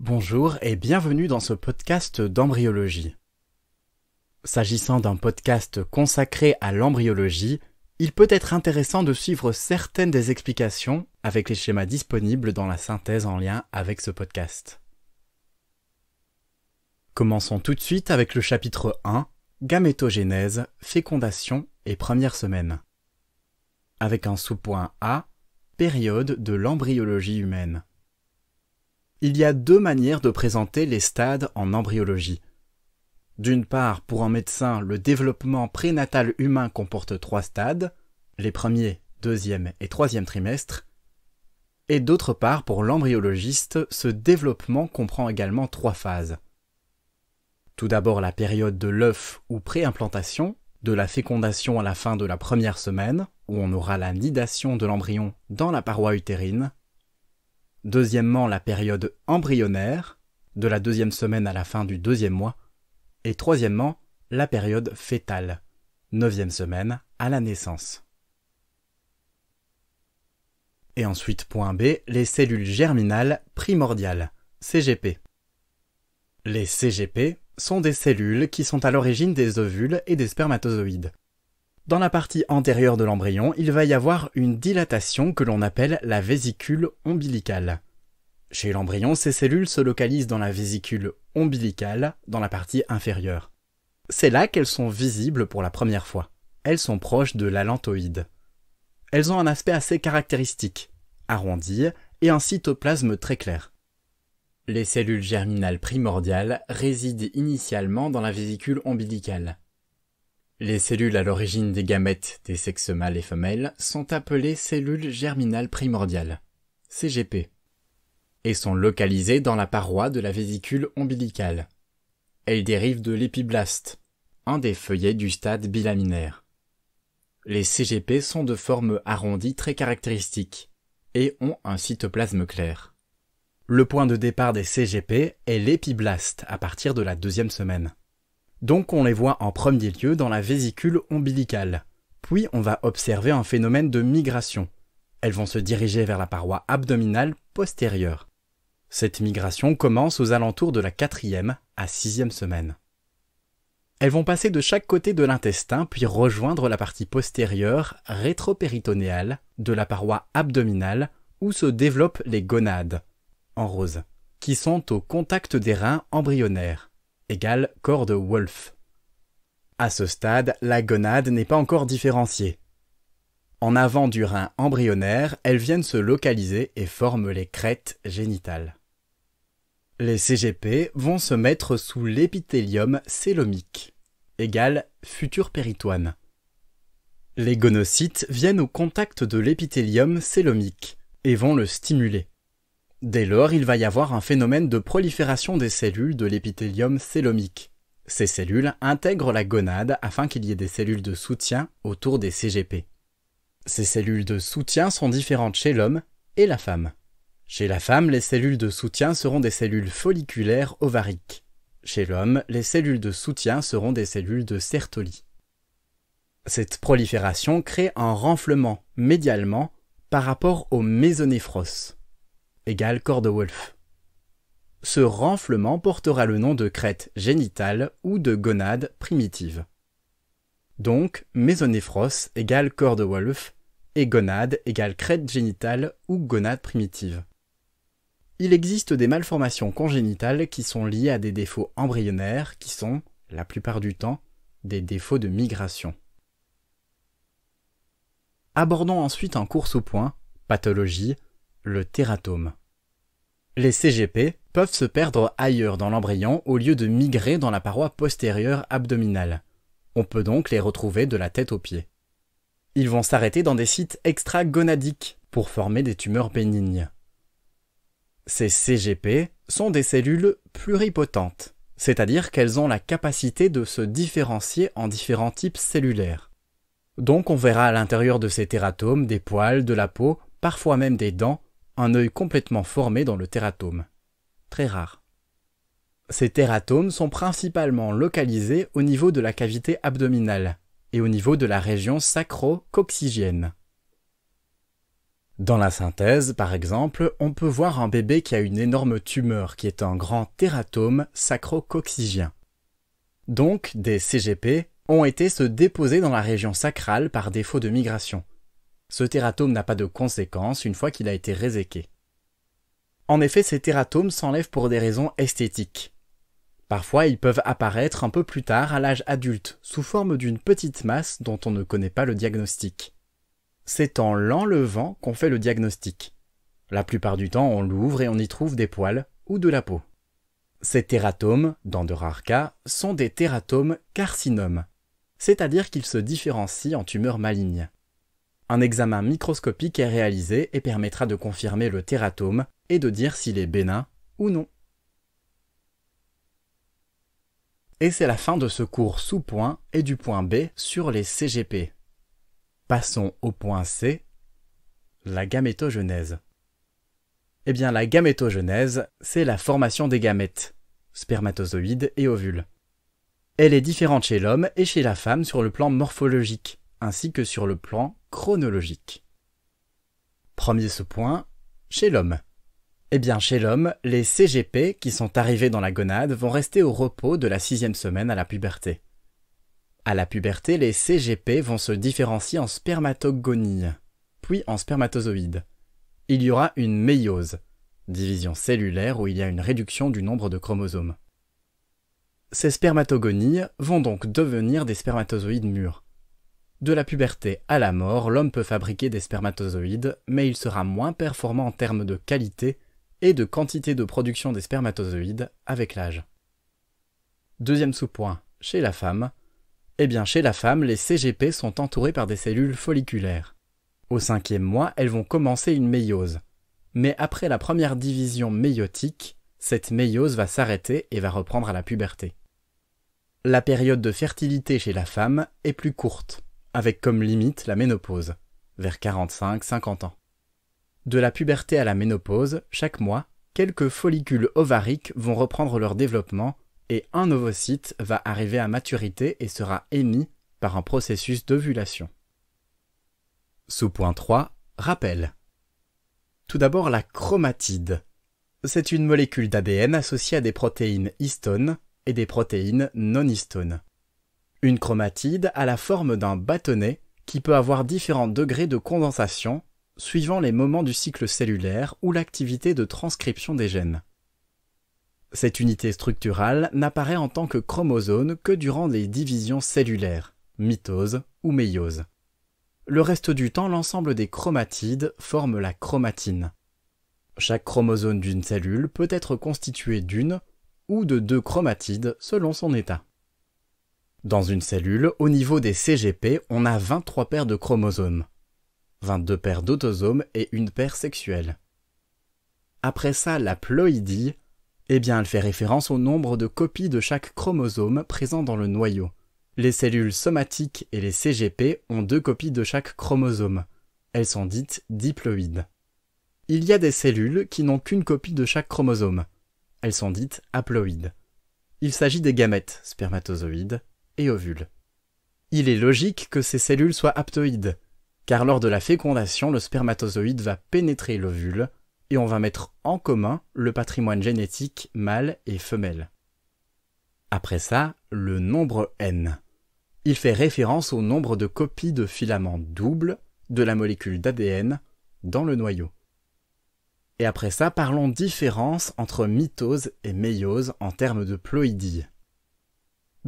Bonjour et bienvenue dans ce podcast d'embryologie. S'agissant d'un podcast consacré à l'embryologie, il peut être intéressant de suivre certaines des explications avec les schémas disponibles dans la synthèse en lien avec ce podcast. Commençons tout de suite avec le chapitre 1, gamétogénèse, fécondation et première semaine. Avec un sous-point A, période de l'embryologie humaine. Il y a deux manières de présenter les stades en embryologie. D'une part, pour un médecin, le développement prénatal humain comporte trois stades, les premiers, deuxième et troisième trimestres, et d'autre part, pour l'embryologiste, ce développement comprend également trois phases. Tout d'abord la période de l'œuf ou préimplantation, de la fécondation à la fin de la première semaine, où on aura la nidation de l'embryon dans la paroi utérine, deuxièmement la période embryonnaire, de la deuxième semaine à la fin du deuxième mois, et troisièmement la période fœtale, neuvième semaine à la naissance. Et ensuite, point B, les cellules germinales primordiales, CGP. Les CGP sont des cellules qui sont à l'origine des ovules et des spermatozoïdes, dans la partie antérieure de l'embryon, il va y avoir une dilatation que l'on appelle la vésicule ombilicale. Chez l'embryon, ces cellules se localisent dans la vésicule ombilicale, dans la partie inférieure. C'est là qu'elles sont visibles pour la première fois. Elles sont proches de l'alantoïde. Elles ont un aspect assez caractéristique, arrondi et un cytoplasme très clair. Les cellules germinales primordiales résident initialement dans la vésicule ombilicale. Les cellules à l'origine des gamètes des sexes mâles et femelles sont appelées cellules germinales primordiales, CGP, et sont localisées dans la paroi de la vésicule ombilicale. Elles dérivent de l'épiblaste, un des feuillets du stade bilaminaire. Les CGP sont de forme arrondie très caractéristique et ont un cytoplasme clair. Le point de départ des CGP est l'épiblaste à partir de la deuxième semaine. Donc on les voit en premier lieu dans la vésicule ombilicale. Puis on va observer un phénomène de migration. Elles vont se diriger vers la paroi abdominale postérieure. Cette migration commence aux alentours de la quatrième à sixième semaine. Elles vont passer de chaque côté de l'intestin puis rejoindre la partie postérieure rétropéritonéale de la paroi abdominale où se développent les gonades, en rose, qui sont au contact des reins embryonnaires égale corps de Wolf. À ce stade, la gonade n'est pas encore différenciée. En avant du rein embryonnaire, elles viennent se localiser et forment les crêtes génitales. Les CGP vont se mettre sous l'épithélium célomique, égal futur péritoine. Les gonocytes viennent au contact de l'épithélium célomique et vont le stimuler. Dès lors, il va y avoir un phénomène de prolifération des cellules de l'épithélium célomique. Ces cellules intègrent la gonade afin qu'il y ait des cellules de soutien autour des CGP. Ces cellules de soutien sont différentes chez l'homme et la femme. Chez la femme, les cellules de soutien seront des cellules folliculaires ovariques. Chez l'homme, les cellules de soutien seront des cellules de Sertoli. Cette prolifération crée un renflement médialement par rapport au mésonéphros corps de wolf. Ce renflement portera le nom de crête génitale ou de gonade primitive. Donc, mésonéphros égale corps de wolf et gonade égale crête génitale ou gonade primitive. Il existe des malformations congénitales qui sont liées à des défauts embryonnaires qui sont, la plupart du temps, des défauts de migration. Abordons ensuite en course au point, pathologie, le tératome. Les CGP peuvent se perdre ailleurs dans l'embryon au lieu de migrer dans la paroi postérieure abdominale. On peut donc les retrouver de la tête aux pieds. Ils vont s'arrêter dans des sites extra-gonadiques pour former des tumeurs bénignes. Ces CGP sont des cellules pluripotentes, c'est-à-dire qu'elles ont la capacité de se différencier en différents types cellulaires. Donc on verra à l'intérieur de ces teratomes des poils, de la peau, parfois même des dents, un œil complètement formé dans le tératome. Très rare. Ces teratomes sont principalement localisés au niveau de la cavité abdominale et au niveau de la région sacro-coccygienne. Dans la synthèse, par exemple, on peut voir un bébé qui a une énorme tumeur qui est un grand tératome sacro-coccygien. Donc, des CGP ont été se déposer dans la région sacrale par défaut de migration, ce tératome n'a pas de conséquences une fois qu'il a été réséqué. En effet, ces tératomes s'enlèvent pour des raisons esthétiques. Parfois, ils peuvent apparaître un peu plus tard à l'âge adulte, sous forme d'une petite masse dont on ne connaît pas le diagnostic. C'est en l'enlevant qu'on fait le diagnostic. La plupart du temps, on l'ouvre et on y trouve des poils ou de la peau. Ces tératomes, dans de rares cas, sont des tératomes carcinomes, c'est-à-dire qu'ils se différencient en tumeurs malignes. Un examen microscopique est réalisé et permettra de confirmer le tératome et de dire s'il est bénin ou non. Et c'est la fin de ce cours sous point et du point B sur les CGP. Passons au point C, la gamétogenèse. Eh bien la gamétogenèse, c'est la formation des gamètes, spermatozoïdes et ovules. Elle est différente chez l'homme et chez la femme sur le plan morphologique ainsi que sur le plan chronologique. Premier ce point chez l'homme. Eh bien, chez l'homme, les CGP qui sont arrivés dans la gonade vont rester au repos de la sixième semaine à la puberté. À la puberté, les CGP vont se différencier en spermatogonies, puis en spermatozoïdes. Il y aura une méiose, division cellulaire où il y a une réduction du nombre de chromosomes. Ces spermatogonies vont donc devenir des spermatozoïdes mûrs. De la puberté à la mort, l'homme peut fabriquer des spermatozoïdes, mais il sera moins performant en termes de qualité et de quantité de production des spermatozoïdes avec l'âge. Deuxième sous-point, chez la femme. Eh bien, chez la femme, les CGP sont entourés par des cellules folliculaires. Au cinquième mois, elles vont commencer une méiose. Mais après la première division méiotique, cette méiose va s'arrêter et va reprendre à la puberté. La période de fertilité chez la femme est plus courte avec comme limite la ménopause, vers 45-50 ans. De la puberté à la ménopause, chaque mois, quelques follicules ovariques vont reprendre leur développement et un ovocyte va arriver à maturité et sera émis par un processus d'ovulation. Sous-point 3, rappel. Tout d'abord la chromatide. C'est une molécule d'ADN associée à des protéines histones et des protéines non histones. Une chromatide a la forme d'un bâtonnet qui peut avoir différents degrés de condensation suivant les moments du cycle cellulaire ou l'activité de transcription des gènes. Cette unité structurale n'apparaît en tant que chromosome que durant les divisions cellulaires, mitose ou méiose. Le reste du temps, l'ensemble des chromatides forme la chromatine. Chaque chromosome d'une cellule peut être constitué d'une ou de deux chromatides selon son état. Dans une cellule, au niveau des CGP, on a 23 paires de chromosomes, 22 paires d'autosomes et une paire sexuelle. Après ça, la ploïdie, eh bien elle fait référence au nombre de copies de chaque chromosome présent dans le noyau. Les cellules somatiques et les CGP ont deux copies de chaque chromosome. Elles sont dites diploïdes. Il y a des cellules qui n'ont qu'une copie de chaque chromosome. Elles sont dites haploïdes. Il s'agit des gamètes, spermatozoïdes, il est logique que ces cellules soient aptoïdes, car lors de la fécondation, le spermatozoïde va pénétrer l'ovule et on va mettre en commun le patrimoine génétique mâle et femelle. Après ça, le nombre n. Il fait référence au nombre de copies de filaments doubles de la molécule d'ADN dans le noyau. Et après ça, parlons différence entre mitose et méiose en termes de ploïdie.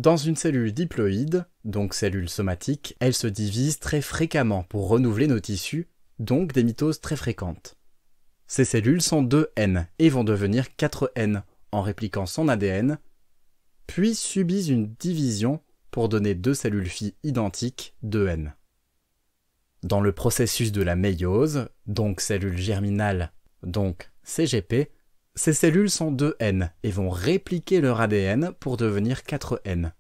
Dans une cellule diploïde, donc cellule somatique, elle se divise très fréquemment pour renouveler nos tissus, donc des mitoses très fréquentes. Ces cellules sont 2N et vont devenir 4N en répliquant son ADN, puis subissent une division pour donner deux cellules filles identiques, 2N. Dans le processus de la méiose, donc cellule germinale, donc CGP, ces cellules sont 2N et vont répliquer leur ADN pour devenir 4N.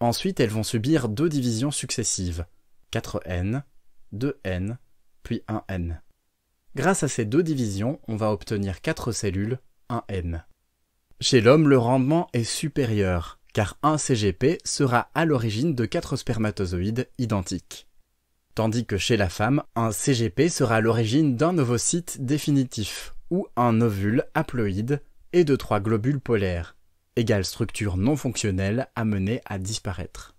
Ensuite, elles vont subir deux divisions successives, 4N, 2N, puis 1N. Grâce à ces deux divisions, on va obtenir 4 cellules, 1N. Chez l'homme, le rendement est supérieur, car un CGP sera à l'origine de 4 spermatozoïdes identiques. Tandis que chez la femme, un CGP sera à l'origine d'un ovocyte définitif, ou un ovule haploïde et de trois globules polaires, égale structure non fonctionnelle amenée à disparaître.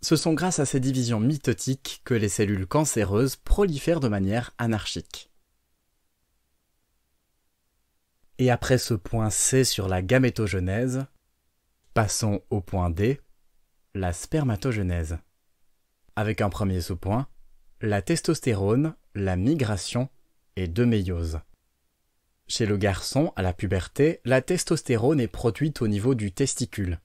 Ce sont grâce à ces divisions mitotiques que les cellules cancéreuses prolifèrent de manière anarchique. Et après ce point C sur la gamétogenèse, passons au point D, la spermatogenèse. Avec un premier sous-point, la testostérone, la migration et deux méioses. Chez le garçon, à la puberté, la testostérone est produite au niveau du testicule.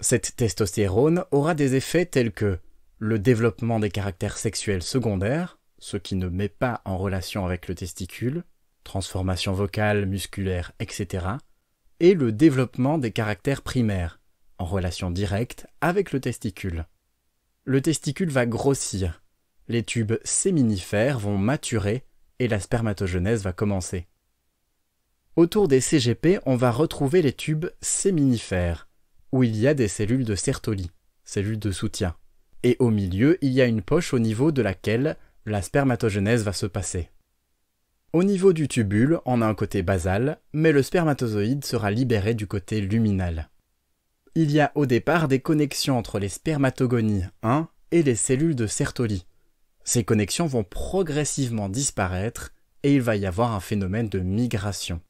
Cette testostérone aura des effets tels que le développement des caractères sexuels secondaires, ce qui ne met pas en relation avec le testicule, transformation vocale, musculaire, etc., et le développement des caractères primaires, en relation directe avec le testicule. Le testicule va grossir, les tubes séminifères vont maturer et la spermatogenèse va commencer. Autour des CGP, on va retrouver les tubes séminifères, où il y a des cellules de Sertoli, cellules de soutien. Et au milieu, il y a une poche au niveau de laquelle la spermatogenèse va se passer. Au niveau du tubule, on a un côté basal, mais le spermatozoïde sera libéré du côté luminal. Il y a au départ des connexions entre les spermatogonies 1 et les cellules de Sertoli. Ces connexions vont progressivement disparaître et il va y avoir un phénomène de migration.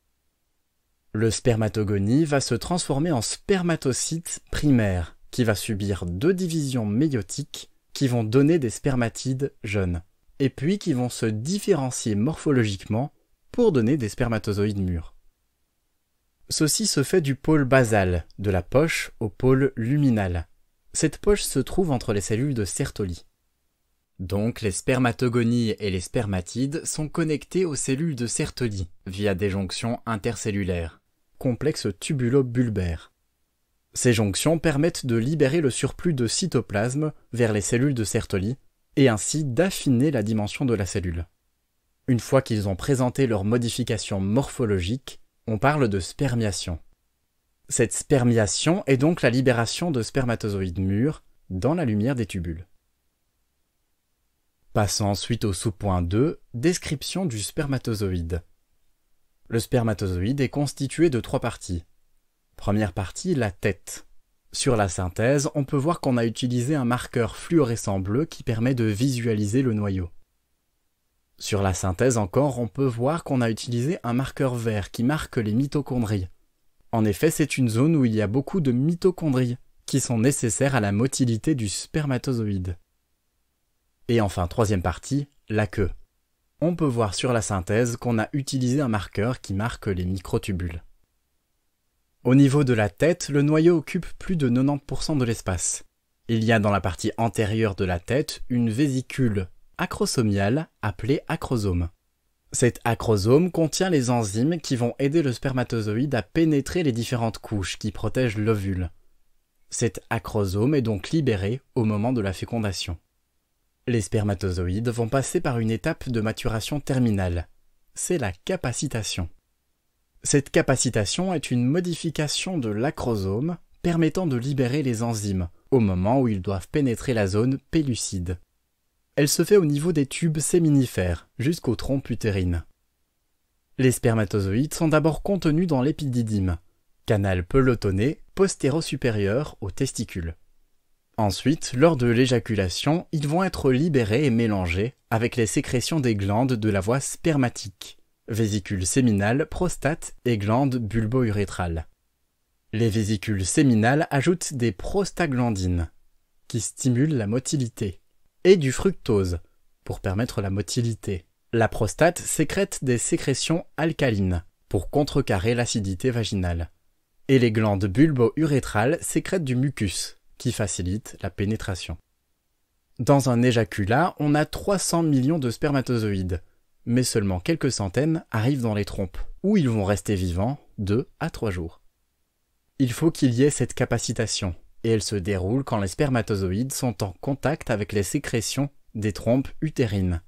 Le spermatogonie va se transformer en spermatocyte primaire, qui va subir deux divisions méiotiques qui vont donner des spermatides jeunes, et puis qui vont se différencier morphologiquement pour donner des spermatozoïdes mûrs. Ceci se fait du pôle basal, de la poche au pôle luminal. Cette poche se trouve entre les cellules de Sertoli. Donc les spermatogonies et les spermatides sont connectés aux cellules de Sertoli via des jonctions intercellulaires complexe tubulo-bulbaire. Ces jonctions permettent de libérer le surplus de cytoplasme vers les cellules de Sertoli et ainsi d'affiner la dimension de la cellule. Une fois qu'ils ont présenté leurs modifications morphologiques, on parle de spermiation. Cette spermiation est donc la libération de spermatozoïdes mûrs dans la lumière des tubules. Passons ensuite au sous-point 2, description du spermatozoïde. Le spermatozoïde est constitué de trois parties. Première partie, la tête. Sur la synthèse, on peut voir qu'on a utilisé un marqueur fluorescent bleu qui permet de visualiser le noyau. Sur la synthèse encore, on peut voir qu'on a utilisé un marqueur vert qui marque les mitochondries. En effet, c'est une zone où il y a beaucoup de mitochondries, qui sont nécessaires à la motilité du spermatozoïde. Et enfin, troisième partie, la queue on peut voir sur la synthèse qu'on a utilisé un marqueur qui marque les microtubules. Au niveau de la tête, le noyau occupe plus de 90% de l'espace. Il y a dans la partie antérieure de la tête une vésicule acrosomiale appelée acrosome. Cet acrosome contient les enzymes qui vont aider le spermatozoïde à pénétrer les différentes couches qui protègent l'ovule. Cet acrosome est donc libéré au moment de la fécondation. Les spermatozoïdes vont passer par une étape de maturation terminale. C'est la capacitation. Cette capacitation est une modification de l'acrosome permettant de libérer les enzymes au moment où ils doivent pénétrer la zone pellucide. Elle se fait au niveau des tubes séminifères jusqu'au tronc utérine. Les spermatozoïdes sont d'abord contenus dans l'épididyme, canal pelotonné postéro-supérieur aux testicules. Ensuite, lors de l'éjaculation, ils vont être libérés et mélangés avec les sécrétions des glandes de la voie spermatique, vésicules séminales, prostate et glandes bulbo-urétrales. Les vésicules séminales ajoutent des prostaglandines, qui stimulent la motilité, et du fructose, pour permettre la motilité. La prostate sécrète des sécrétions alcalines, pour contrecarrer l'acidité vaginale. Et les glandes bulbo-urétrales sécrètent du mucus, qui facilite la pénétration. Dans un éjaculat, on a 300 millions de spermatozoïdes, mais seulement quelques centaines arrivent dans les trompes, où ils vont rester vivants 2 à 3 jours. Il faut qu'il y ait cette capacitation, et elle se déroule quand les spermatozoïdes sont en contact avec les sécrétions des trompes utérines.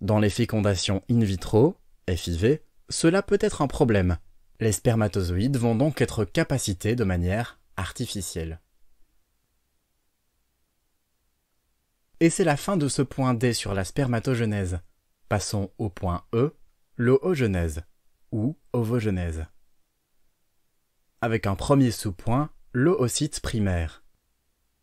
Dans les fécondations in vitro, FIV, cela peut être un problème. Les spermatozoïdes vont donc être capacités de manière artificielle. Et c'est la fin de ce point D sur la spermatogenèse. Passons au point E, l'oogenèse, ou ovogenèse. Avec un premier sous-point, l'oocyte primaire.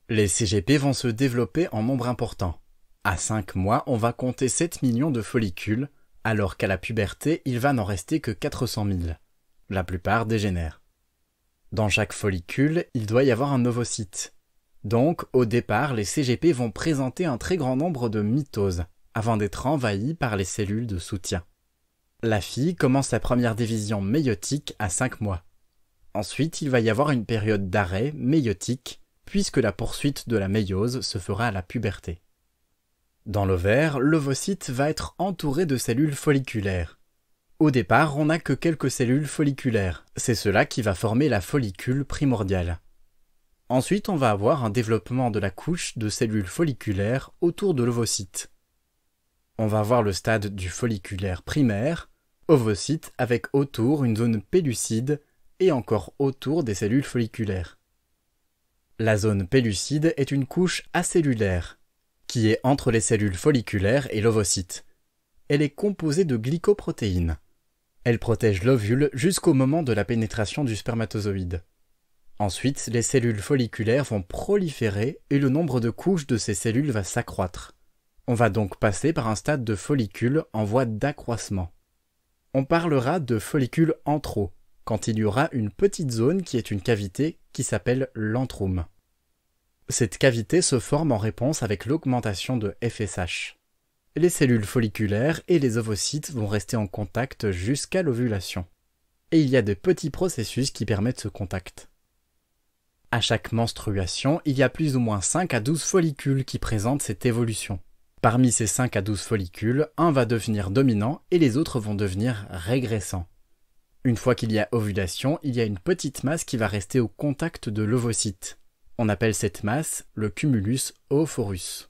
Les CGP vont se développer en nombre important. À 5 mois, on va compter 7 millions de follicules, alors qu'à la puberté, il va n'en rester que 400 000. La plupart dégénèrent. Dans chaque follicule, il doit y avoir un ovocyte, donc, au départ, les CGP vont présenter un très grand nombre de mitoses, avant d'être envahies par les cellules de soutien. La fille commence sa première division méiotique à 5 mois. Ensuite, il va y avoir une période d'arrêt méiotique, puisque la poursuite de la méiose se fera à la puberté. Dans l'ovaire, l'ovocyte va être entouré de cellules folliculaires. Au départ, on n'a que quelques cellules folliculaires, c'est cela qui va former la follicule primordiale. Ensuite, on va avoir un développement de la couche de cellules folliculaires autour de l'ovocyte. On va voir le stade du folliculaire primaire, ovocyte avec autour une zone pellucide et encore autour des cellules folliculaires. La zone pellucide est une couche acellulaire qui est entre les cellules folliculaires et l'ovocyte. Elle est composée de glycoprotéines. Elle protège l'ovule jusqu'au moment de la pénétration du spermatozoïde. Ensuite, les cellules folliculaires vont proliférer et le nombre de couches de ces cellules va s'accroître. On va donc passer par un stade de follicule en voie d'accroissement. On parlera de follicule entro quand il y aura une petite zone qui est une cavité qui s'appelle l'anthrum. Cette cavité se forme en réponse avec l'augmentation de FSH. Les cellules folliculaires et les ovocytes vont rester en contact jusqu'à l'ovulation. Et il y a des petits processus qui permettent ce contact. À chaque menstruation, il y a plus ou moins 5 à 12 follicules qui présentent cette évolution. Parmi ces 5 à 12 follicules, un va devenir dominant et les autres vont devenir régressants. Une fois qu'il y a ovulation, il y a une petite masse qui va rester au contact de l'ovocyte. On appelle cette masse le cumulus oophorus.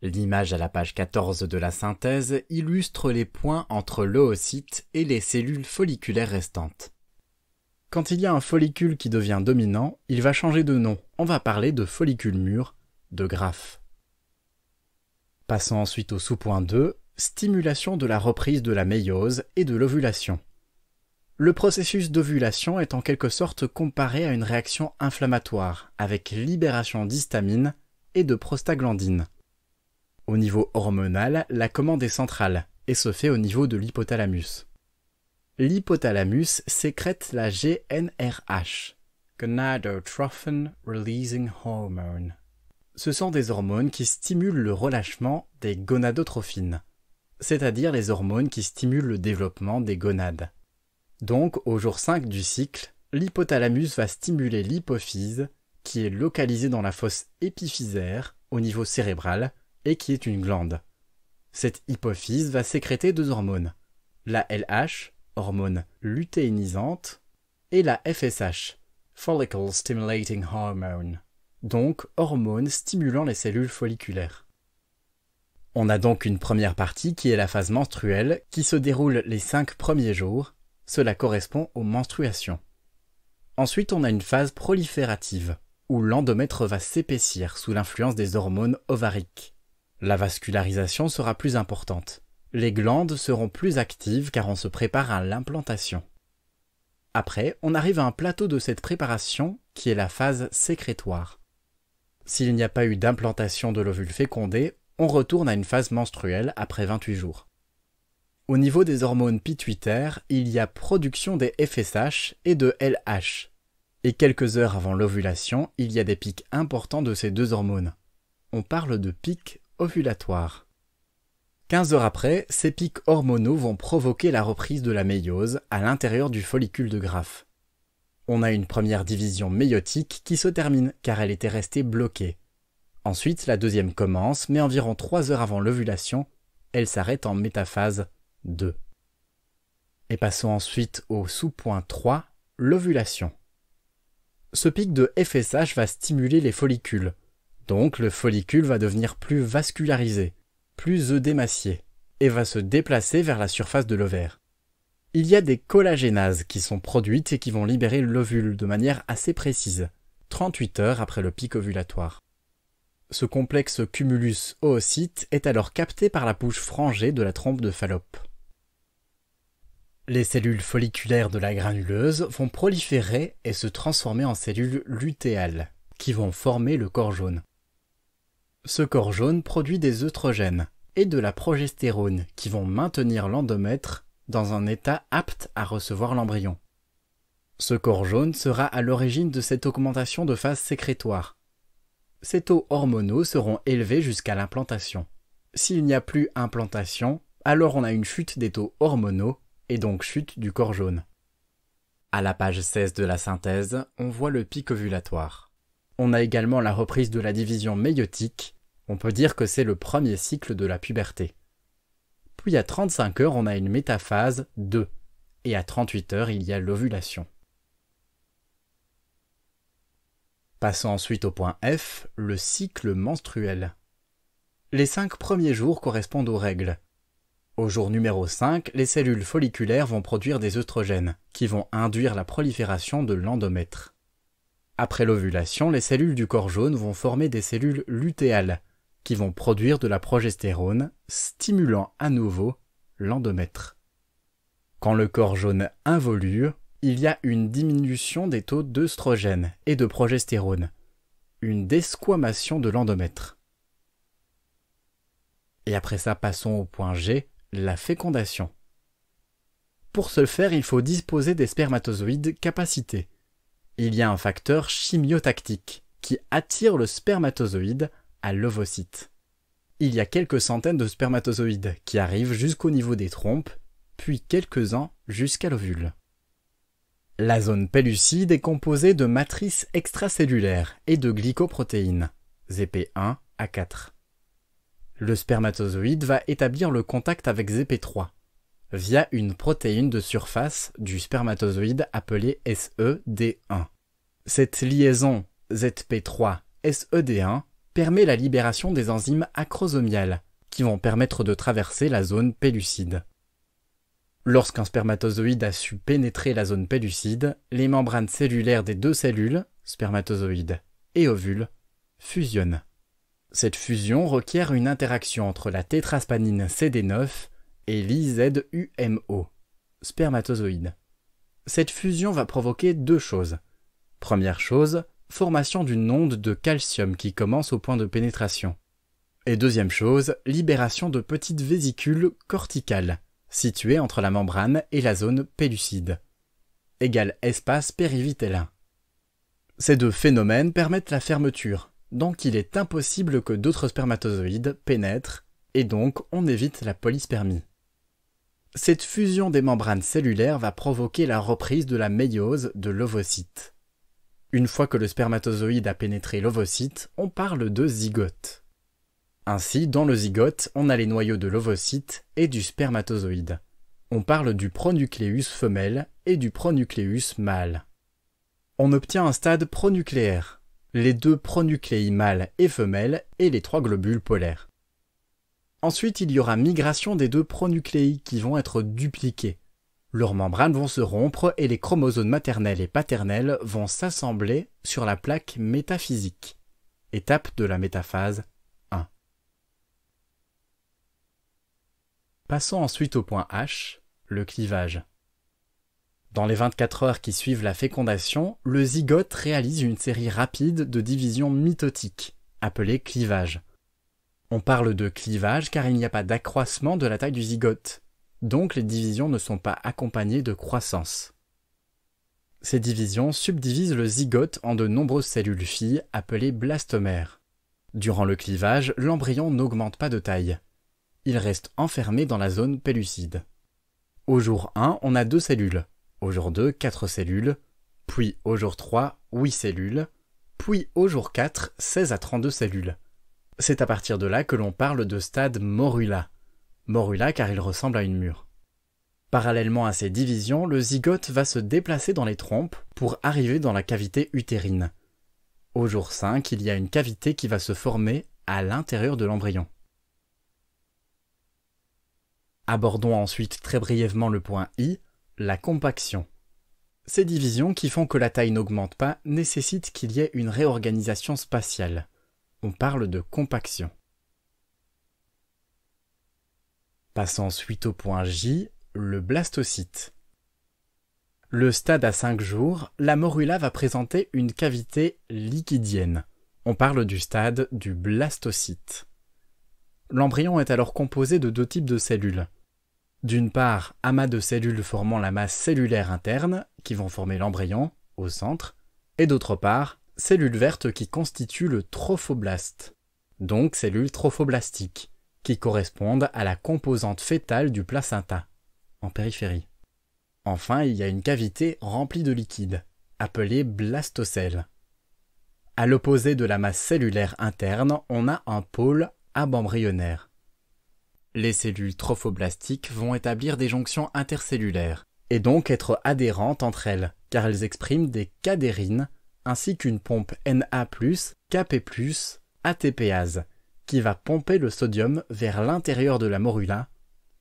L'image à la page 14 de la synthèse illustre les points entre l'oocyte et les cellules folliculaires restantes. Quand il y a un follicule qui devient dominant, il va changer de nom. On va parler de follicule mûr, de graphe. Passons ensuite au sous-point 2, stimulation de la reprise de la méiose et de l'ovulation. Le processus d'ovulation est en quelque sorte comparé à une réaction inflammatoire, avec libération d'histamine et de prostaglandine. Au niveau hormonal, la commande est centrale et se fait au niveau de l'hypothalamus l'hypothalamus sécrète la GNRH, Gonadotrophin Releasing Hormone. Ce sont des hormones qui stimulent le relâchement des gonadotrophines, c'est-à-dire les hormones qui stimulent le développement des gonades. Donc, au jour 5 du cycle, l'hypothalamus va stimuler l'hypophyse, qui est localisée dans la fosse épiphysaire, au niveau cérébral, et qui est une glande. Cette hypophyse va sécréter deux hormones, la LH, hormone lutéinisante, et la FSH, Follicle Stimulating Hormone, donc hormone stimulant les cellules folliculaires. On a donc une première partie qui est la phase menstruelle qui se déroule les 5 premiers jours, cela correspond aux menstruations. Ensuite, on a une phase proliférative, où l'endomètre va s'épaissir sous l'influence des hormones ovariques. La vascularisation sera plus importante. Les glandes seront plus actives car on se prépare à l'implantation. Après, on arrive à un plateau de cette préparation qui est la phase sécrétoire. S'il n'y a pas eu d'implantation de l'ovule fécondé, on retourne à une phase menstruelle après 28 jours. Au niveau des hormones pituitaires, il y a production des FSH et de LH. Et quelques heures avant l'ovulation, il y a des pics importants de ces deux hormones. On parle de pics ovulatoires. 15 heures après, ces pics hormonaux vont provoquer la reprise de la méiose à l'intérieur du follicule de Graff. On a une première division méiotique qui se termine car elle était restée bloquée. Ensuite, la deuxième commence, mais environ 3 heures avant l'ovulation, elle s'arrête en métaphase 2. Et passons ensuite au sous-point 3, l'ovulation. Ce pic de FSH va stimuler les follicules, donc le follicule va devenir plus vascularisé plus œdémacié, et va se déplacer vers la surface de l'ovaire. Il y a des collagénases qui sont produites et qui vont libérer l'ovule de manière assez précise, 38 heures après le pic ovulatoire. Ce complexe cumulus oocyte est alors capté par la bouche frangée de la trompe de Fallope. Les cellules folliculaires de la granuleuse vont proliférer et se transformer en cellules lutéales, qui vont former le corps jaune. Ce corps jaune produit des œstrogènes et de la progestérone qui vont maintenir l'endomètre dans un état apte à recevoir l'embryon. Ce corps jaune sera à l'origine de cette augmentation de phase sécrétoire. Ces taux hormonaux seront élevés jusqu'à l'implantation. S'il n'y a plus implantation, alors on a une chute des taux hormonaux et donc chute du corps jaune. À la page 16 de la synthèse, on voit le pic ovulatoire. On a également la reprise de la division méiotique, on peut dire que c'est le premier cycle de la puberté. Puis à 35 heures, on a une métaphase 2, et à 38 heures, il y a l'ovulation. Passons ensuite au point F, le cycle menstruel. Les cinq premiers jours correspondent aux règles. Au jour numéro 5, les cellules folliculaires vont produire des œstrogènes, qui vont induire la prolifération de l'endomètre. Après l'ovulation, les cellules du corps jaune vont former des cellules lutéales, qui vont produire de la progestérone, stimulant à nouveau l'endomètre. Quand le corps jaune involue, il y a une diminution des taux d'œstrogène et de progestérone, une desquamation de l'endomètre. Et après ça, passons au point G, la fécondation. Pour ce faire, il faut disposer des spermatozoïdes capacités, il y a un facteur chimiotactique qui attire le spermatozoïde à l'ovocyte. Il y a quelques centaines de spermatozoïdes qui arrivent jusqu'au niveau des trompes, puis quelques-uns jusqu'à l'ovule. La zone pellucide est composée de matrices extracellulaires et de glycoprotéines, ZP1 à 4. Le spermatozoïde va établir le contact avec ZP3 via une protéine de surface du spermatozoïde appelée SED1. Cette liaison ZP3-SED1 permet la libération des enzymes acrosomiales, qui vont permettre de traverser la zone pellucide. Lorsqu'un spermatozoïde a su pénétrer la zone pellucide, les membranes cellulaires des deux cellules, spermatozoïdes et ovules, fusionnent. Cette fusion requiert une interaction entre la tétraspanine CD9 et l'IZUMO, spermatozoïde. Cette fusion va provoquer deux choses. Première chose, formation d'une onde de calcium qui commence au point de pénétration. Et deuxième chose, libération de petites vésicules corticales, situées entre la membrane et la zone pellucide, Égal espace périvitellin. Ces deux phénomènes permettent la fermeture, donc il est impossible que d'autres spermatozoïdes pénètrent, et donc on évite la polyspermie. Cette fusion des membranes cellulaires va provoquer la reprise de la méiose de l'ovocyte. Une fois que le spermatozoïde a pénétré l'ovocyte, on parle de zygote. Ainsi, dans le zygote, on a les noyaux de l'ovocyte et du spermatozoïde. On parle du pronucléus femelle et du pronucléus mâle. On obtient un stade pronucléaire, les deux pronucléi mâles et femelles et les trois globules polaires. Ensuite, il y aura migration des deux pronucléi qui vont être dupliqués. Leurs membranes vont se rompre et les chromosomes maternels et paternels vont s'assembler sur la plaque métaphysique. Étape de la métaphase 1. Passons ensuite au point H, le clivage. Dans les 24 heures qui suivent la fécondation, le zygote réalise une série rapide de divisions mitotiques, appelées clivages. On parle de clivage car il n'y a pas d'accroissement de la taille du zygote, donc les divisions ne sont pas accompagnées de croissance. Ces divisions subdivisent le zygote en de nombreuses cellules filles appelées blastomères. Durant le clivage, l'embryon n'augmente pas de taille. Il reste enfermé dans la zone pellucide. Au jour 1, on a deux cellules. Au jour 2, 4 cellules. Puis au jour 3, 8 cellules. Puis au jour 4, 16 à 32 cellules. C'est à partir de là que l'on parle de stade morula. Morula car il ressemble à une mûre. Parallèlement à ces divisions, le zygote va se déplacer dans les trompes pour arriver dans la cavité utérine. Au jour 5, il y a une cavité qui va se former à l'intérieur de l'embryon. Abordons ensuite très brièvement le point I, la compaction. Ces divisions qui font que la taille n'augmente pas nécessitent qu'il y ait une réorganisation spatiale on parle de compaction. Passons ensuite au point J, le blastocyte. Le stade à 5 jours, la morula va présenter une cavité liquidienne. On parle du stade du blastocyte. L'embryon est alors composé de deux types de cellules. D'une part, amas de cellules formant la masse cellulaire interne, qui vont former l'embryon, au centre, et d'autre part, cellules vertes qui constituent le trophoblaste, donc cellules trophoblastiques, qui correspondent à la composante fétale du placenta, en périphérie. Enfin, il y a une cavité remplie de liquide, appelée blastocèle. À l'opposé de la masse cellulaire interne, on a un pôle abembryonnaire. Les cellules trophoblastiques vont établir des jonctions intercellulaires, et donc être adhérentes entre elles, car elles expriment des cadérines, ainsi qu'une pompe Na+, Kp+, ATPase, qui va pomper le sodium vers l'intérieur de la morula,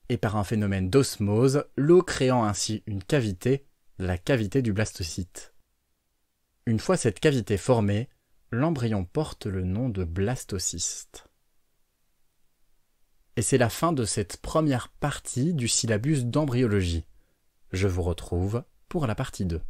et par un phénomène d'osmose, l'eau créant ainsi une cavité, la cavité du blastocyte. Une fois cette cavité formée, l'embryon porte le nom de blastocyste. Et c'est la fin de cette première partie du syllabus d'embryologie. Je vous retrouve pour la partie 2.